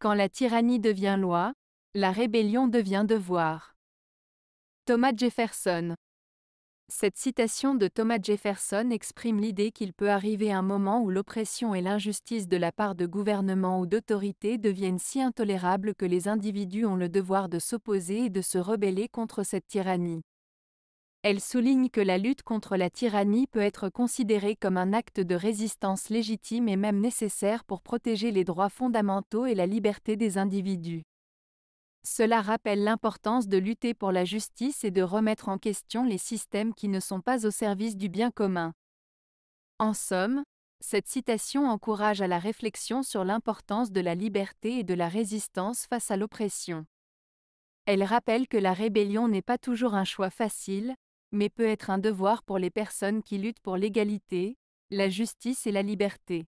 Quand la tyrannie devient loi, la rébellion devient devoir. Thomas Jefferson Cette citation de Thomas Jefferson exprime l'idée qu'il peut arriver un moment où l'oppression et l'injustice de la part de gouvernement ou d'autorité deviennent si intolérables que les individus ont le devoir de s'opposer et de se rebeller contre cette tyrannie. Elle souligne que la lutte contre la tyrannie peut être considérée comme un acte de résistance légitime et même nécessaire pour protéger les droits fondamentaux et la liberté des individus. Cela rappelle l'importance de lutter pour la justice et de remettre en question les systèmes qui ne sont pas au service du bien commun. En somme, cette citation encourage à la réflexion sur l'importance de la liberté et de la résistance face à l'oppression. Elle rappelle que la rébellion n'est pas toujours un choix facile, mais peut être un devoir pour les personnes qui luttent pour l'égalité, la justice et la liberté.